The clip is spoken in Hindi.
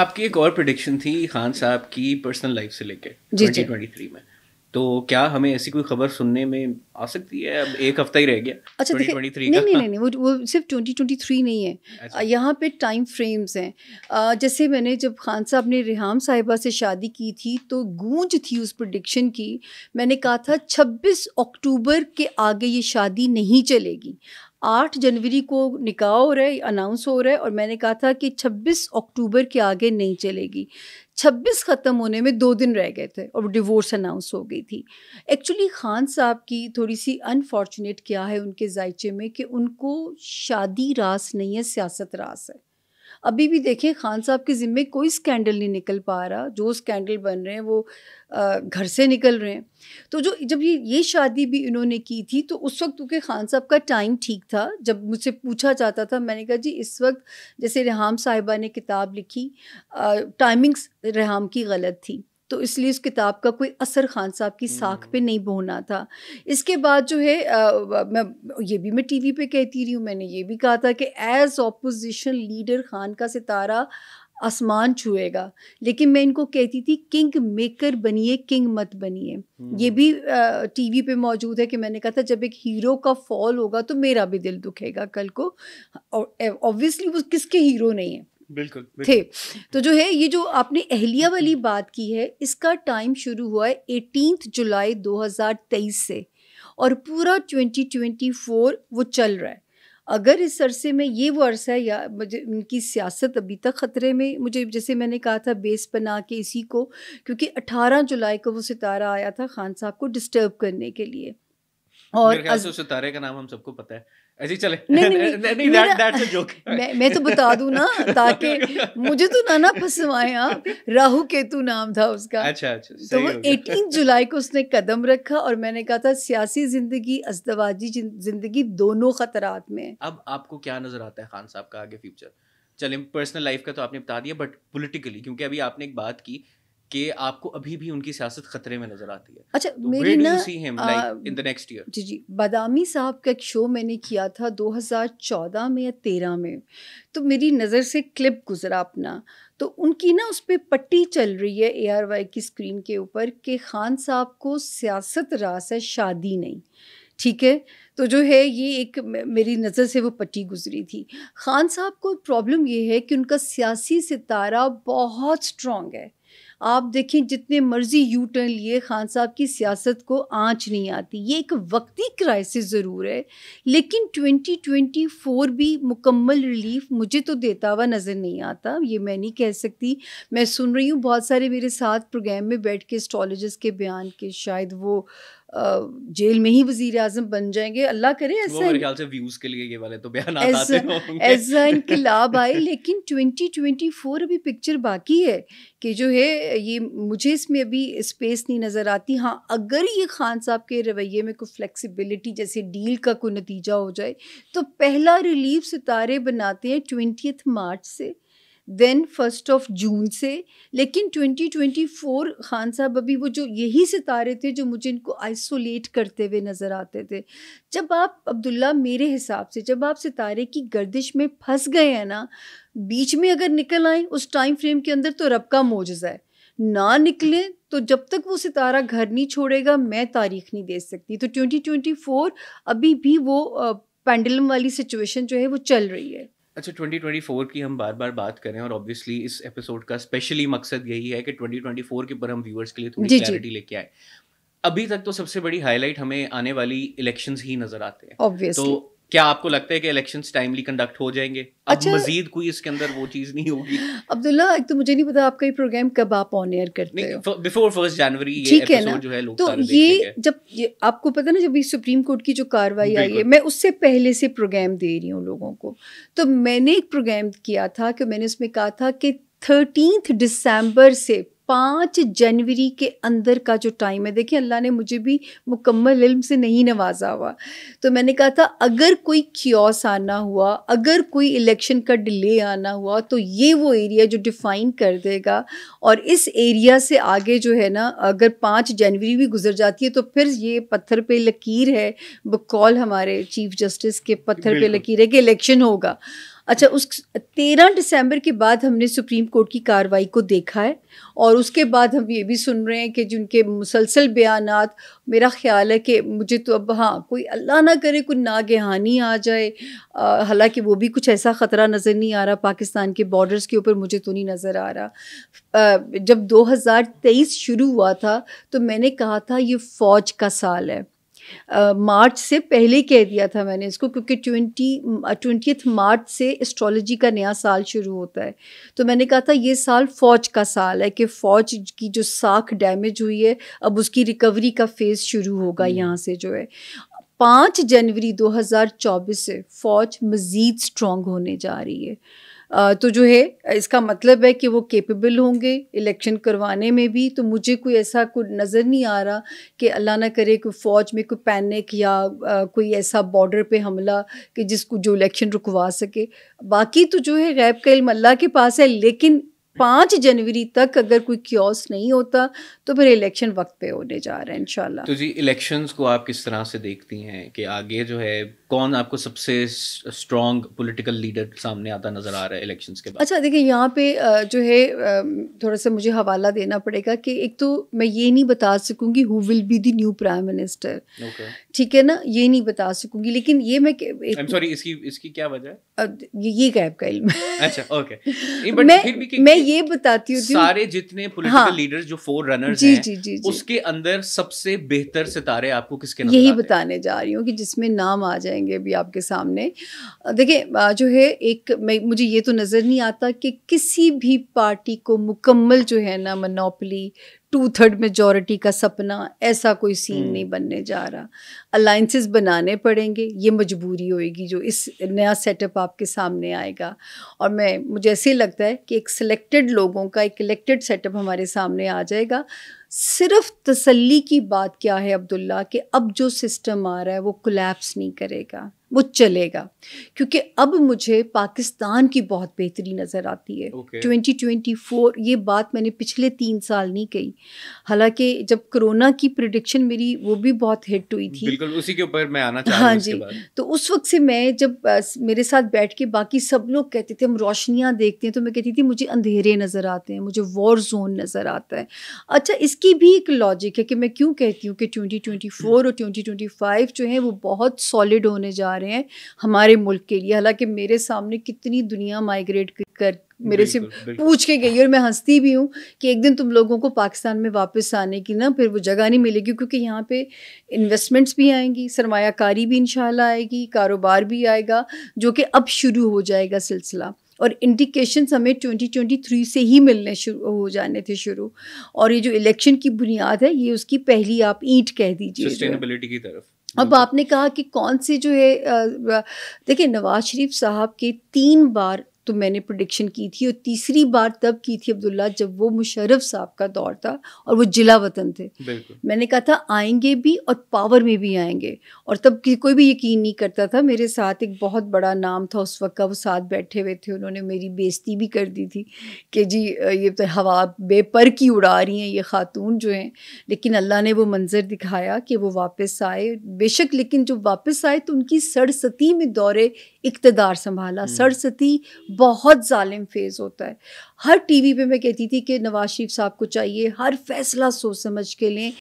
आपकी एक और प्रोडिक्शन थी खान साहब की पर्सनल लाइफ से लेके ट्वेंटी ट्वेंटी थ्री में तो क्या हमें ऐसी कोई खबर सुनने में आ सकती है अब एक हफ्ता ही रह गया अच्छा 2023 नहीं, का। नहीं नहीं नहीं वो वो सिर्फ 2023 नहीं है अच्छा। यहाँ पे टाइम फ्रेम्स हैं जैसे मैंने जब खान साहब ने रिहाम साहिबा से शादी की थी तो गूंज थी उस प्रोडिक्शन की मैंने कहा था 26 अक्टूबर के आगे ये शादी नहीं चलेगी आठ जनवरी को निकाह हो रहा है अनाउंस हो रहा है और मैंने कहा था कि छब्बीस अक्टूबर के आगे नहीं चलेगी छब्बीस ख़त्म होने में दो दिन रह गए थे और डिवोर्स अनाउंस हो गई थी एक्चुअली खान साहब की थोड़ी सी अनफॉर्चुनेट क्या है उनके जायचे में कि उनको शादी रास नहीं है सियासत रास है अभी भी देखिए खान साहब के ज़िम्मे कोई स्कैंडल नहीं निकल पा रहा जो स्कैंडल बन रहे हैं वो घर से निकल रहे हैं तो जो जब ये ये शादी भी इन्होंने की थी तो उस वक्त क्योंकि खान साहब का टाइम ठीक था जब मुझसे पूछा जाता था मैंने कहा जी इस वक्त जैसे रेहाम साहिबा ने किताब लिखी टाइमिंग्स रेहाम की गलत थी तो इसलिए उस किताब का कोई असर खान साहब की साख पे हम्म। नहीं बोना था इसके बाद जो है आ, मैं ये भी मैं टीवी पे कहती रही हूँ मैंने ये भी कहा था कि एज ऑपोजिशन लीडर खान का सितारा आसमान छुएगा लेकिन मैं इनको कहती थी किंग मेकर बनिए किंग मत बनिए ये हम्म। भी टीवी पे मौजूद है कि मैंने कहा था जब एक हीरो का फॉल होगा तो मेरा भी दिल दुखेगा कल को और ऑब्वियसली वो किसके हीरो नहीं है बिल्कुल, बिल्कुल थे तो जो है ये जो आपने अहलिया वाली हम्म। बात की है इसका टाइम शुरू हुआ है एटीन जुलाई 2023 से और पूरा 2024 वो चल रहा है अगर इस अरसे में ये वो अरसा है या मुझे उनकी सियासत अभी तक ख़तरे में मुझे जैसे मैंने कहा था बेस बना के इसी को क्योंकि 18 जुलाई को वो सितारा आया था खान साहब को डिस्टर्ब करने के लिए और अज... सितारे का नाम हम सबको पता है ऐसे चले नहीं नहीं नहीं दैट दैट्स अ जोक मैं मैं तो बता दूं ना ताकि मुझे तो ना ना फंसवाएं आप राहु केतु नाम था उसका अच्छा अच्छा तो एटीन जुलाई को उसने कदम रखा और मैंने कहा था सियासी जिंदगी अस्तवाजी जिंदगी दोनों खतरात में अब आपको क्या नजर आता है खान साहब का आगे फ्यूचर चले पर्सनल लाइफ का तो आपने बता दिया बट पोलिटिकली क्योंकि अभी आपने एक बात की कि आपको अभी भी उनकी सियासत खतरे में नजर आती है अच्छा तो मेरी ना इन द नेक्स्ट ईयर जी जी बादामी साहब का एक शो मैंने किया था 2014 में या तेरह में तो मेरी नज़र से क्लिप गुजरा अपना तो उनकी ना उस पर पट्टी चल रही है ए आर वाई की स्क्रीन के ऊपर कि खान साहब को सियासत रास है शादी नहीं ठीक है तो जो है ये एक मेरी नज़र से वो पट्टी गुजरी थी खान साहब को प्रॉब्लम ये है कि उनका सियासी सितारा बहुत स्ट्रॉन्ग है आप देखें जितने मर्जी यू टर्न लिए खान साहब की सियासत को आंच नहीं आती ये एक वक्ती क्राइसिस ज़रूर है लेकिन 2024 भी मुकम्मल रिलीफ मुझे तो देता हुआ नज़र नहीं आता ये मैं नहीं कह सकती मैं सुन रही हूँ बहुत सारे मेरे साथ प्रोग्राम में बैठ के स्ट्रॉलोजिस्ट के बयान के शायद वो जेल में ही वजीर आजम बन जाएंगे अल्लाह करे ऐसा मेरे ख्याल से व्यूज के लिए ये वाले तो बयान आते होंगे ऐसा इनकलाब आए लेकिन 2024 अभी पिक्चर बाकी है कि जो है मुझे ये मुझे इसमें अभी स्पेस नहीं नज़र आती हाँ अगर ये खान साहब के रवैये में कोई फ्लेक्सिबिलिटी जैसे डील का कोई नतीजा हो जाए तो पहला रिलीफ सितारे बनाते हैं ट्वेंटियथ मार्च से देन फर्स्ट ऑफ जून से लेकिन 2024 खान साहब अभी वो जो यही सितारे थे जो मुझे इनको आइसोलेट करते हुए नज़र आते थे जब आप अब्दुल्ला मेरे हिसाब से जब आप सितारे की गर्दिश में फंस गए हैं ना बीच में अगर निकल आए उस टाइम फ्रेम के अंदर तो रब का मोजा है ना निकले तो जब तक वो सितारा घर नहीं छोड़ेगा मैं तारीख नहीं दे सकती तो 2024 अभी भी वो पेंडलम वाली सिचुएशन जो है वो चल रही है अच्छा 2024 की हम बार बार बात करें और ऑब्वियसली इस एपिसोड का स्पेशली मकसद यही है कि 2024 के ऊपर हम व्यूअर्स के लिए थोड़ी क्लैरिटी लेके आए अभी तक तो सबसे बड़ी हाईलाइट हमें आने वाली इलेक्शंस ही नजर आते हैं तो क्या आपको लगता है कि इलेक्शंस टाइमली कंडक्ट हो जाएंगे अच्छा, अब मजीद कोई इसके अंदर वो चीज नहीं होगी अब्दुल्ला एक तो मुझे नहीं पता आपका ये प्रोग्राम कब आप ऑन एयर करते हैं बिफोर फर्स्ट जनवरी ये ठीक है ना जो है लोग तो ये जब ये आपको पता ना जब ये सुप्रीम कोर्ट की जो कार्रवाई आई है मैं उससे पहले से प्रोग्राम दे रही हूँ लोगों को तो मैंने एक प्रोग्राम किया था कि मैंने उसमें कहा था कि थर्टीन दिसंबर से पाँच जनवरी के अंदर का जो टाइम है देखिए अल्लाह ने मुझे भी मुकम्मल इल्म से नहीं नवाजा हुआ तो मैंने कहा था अगर कोई क्योस आना हुआ अगर कोई इलेक्शन का डिले आना हुआ तो ये वो एरिया जो डिफ़ाइन कर देगा और इस एरिया से आगे जो है ना अगर पाँच जनवरी भी गुजर जाती है तो फिर ये पत्थर पे लकीर है बकौल हमारे चीफ जस्टिस के पत्थर पे लकीर है कि इलेक्शन होगा अच्छा उस तेरह दिसंबर के बाद हमने सुप्रीम कोर्ट की कार्रवाई को देखा है और उसके बाद हम ये भी सुन रहे हैं कि जिनके मुसलसल बयान मेरा ख्याल है कि मुझे तो अब हाँ कोई अल्लाह ना करे कोई नागहानी आ जाए हालांकि वो भी कुछ ऐसा ख़तरा नज़र नहीं आ रहा पाकिस्तान के बॉर्डर्स के ऊपर मुझे तो नहीं नज़र आ रहा आ, जब 2023 शुरू हुआ था तो मैंने कहा था ये फ़ौज का साल है मार्च से पहले कह दिया था मैंने इसको क्योंकि ट्वेंटी ट्वेंटी मार्च से एस्ट्रोलॉजी का नया साल शुरू होता है तो मैंने कहा था ये साल फ़ौज का साल है कि फ़ौज की जो साख डैमेज हुई है अब उसकी रिकवरी का फेज़ शुरू होगा हम्म। यहाँ से जो है पाँच जनवरी 2024 से फ़ौज मज़ीद स्ट्रॉन्ग होने जा रही है तो जो है इसका मतलब है कि वो केपेबल होंगे इलेक्शन करवाने में भी तो मुझे कोई ऐसा कोई नज़र नहीं आ रहा कि अल्लाह ना करे कोई फ़ौज में कोई पैनिक या कोई ऐसा बॉर्डर पे हमला कि जिसको जो इलेक्शन रुकवा सके बाकी तो जो है गैब का इल्म अल्लाह के पास है लेकिन पाँच जनवरी तक अगर कोई क्योस नहीं होता तो फिर इलेक्शन वक्त पे होने जा रहा है इन तो जी इलेक्शंस को आप किस तरह से देखती हैं कि आगे जो है कौन आपको सबसे स्ट्रॉन्ग पॉलिटिकल लीडर सामने आता नजर आ रहा है इलेक्शंस के बाद अच्छा देखिए यहाँ पे जो है थोड़ा सा मुझे हवाला देना पड़ेगा कि एक तो मैं ये नहीं बता सकूंगी who will be the new prime minister ठीक है ना ये नहीं बता सकूंगी लेकिन ये मैं सॉरी इसकी इसकी क्या वजह ये, ये गैप का इल्म अच्छा ओके मैं मैं ये बताती हूँ सारे जितने पॉलिटिकल लीडर्स हाँ। जो फोर रनर्स जी जी जी उसके अंदर सबसे बेहतर सितारे आपको किसके यही बताने जा रही हूँ कि जिसमें नाम आ जाएंगे करेंगे भी आपके सामने देखिए जो है एक मुझे ये तो नज़र नहीं आता कि किसी भी पार्टी को मुकम्मल जो है ना मनोपली टू थर्ड मेजोरिटी का सपना ऐसा कोई सीन नहीं हम्म। बनने जा रहा अलाइंसेस बनाने पड़ेंगे ये मजबूरी होएगी जो इस नया सेटअप आपके सामने आएगा और मैं मुझे ऐसे लगता है कि एक सिलेक्टेड लोगों का एक इलेक्टेड सेटअप हमारे सामने आ जाएगा सिर्फ तसल्ली की बात क्या है अब्दुल्ला कि अब जो सिस्टम आ रहा है वो कोलेप्स नहीं करेगा वो चलेगा क्योंकि अब मुझे पाकिस्तान की बहुत बेहतरी नज़र आती है ट्वेंटी ट्वेंटी फोर ये बात मैंने पिछले तीन साल नहीं कही हालांकि जब कोरोना की प्रडिक्शन मेरी वो भी बहुत हिट हुई थी बिल्कुल उसी के ऊपर मैं आना हाँ जी तो उस वक्त से मैं जब मेरे साथ बैठ के बाकी सब लोग कहते थे हम रोशनियाँ देखते हैं तो मैं कहती थी मुझे अंधेरे नज़र आते हैं मुझे वॉर जोन नज़र आता है अच्छा इस इसकी भी एक लॉजिक है कि मैं क्यों कहती हूँ कि 2024 और 2025 जो है वो बहुत सॉलिड होने जा रहे हैं हमारे मुल्क के लिए हालांकि मेरे सामने कितनी दुनिया माइग्रेट कर मेरे से पूछ के गई और मैं हंसती भी हूँ कि एक दिन तुम लोगों को पाकिस्तान में वापस आने की ना फिर वो जगह नहीं मिलेगी क्योंकि यहाँ पे इन्वेस्टमेंट्स भी आएंगी सरमाकारी भी इन आएगी कारोबार भी आएगा जो कि अब शुरू हो जाएगा सिलसिला और इंडिकेशन हमें 2023 से ही मिलने शुरू हो जाने थे शुरू और ये जो इलेक्शन की बुनियाद है ये उसकी पहली आप ईंट कह दीजिए सस्टेनेबिलिटी की तरफ अब आपने कहा कि कौन से जो है देखिए नवाज शरीफ साहब के तीन बार तो मैंने प्रोडिक्शन की थी और तीसरी बार तब की थी अब्दुल्ला जब वो मुशरफ साहब का दौर था और वो जिला वतन थे मैंने कहा था आएंगे भी और पावर में भी आएंगे और तब कोई भी यकीन नहीं करता था मेरे साथ एक बहुत बड़ा नाम था उस वक्त का वो साथ बैठे हुए थे उन्होंने मेरी बेजती भी कर दी थी कि जी ये तो हवा बेपर की उड़ा रही हैं ये खातून जो हैं लेकिन अल्लाह ने वो मंज़र दिखाया कि वो वापस आए बेशक लेकिन जो वापस आए तो उनकी सरसती में दौरे इकतदार संभाला हम्म। सरस्वती बहुत ालिम फेज़ होता है हर टी वी पर मैं कहती थी कि नवाज शरीफ साहब को चाहिए हर फैसला सोच समझ के लें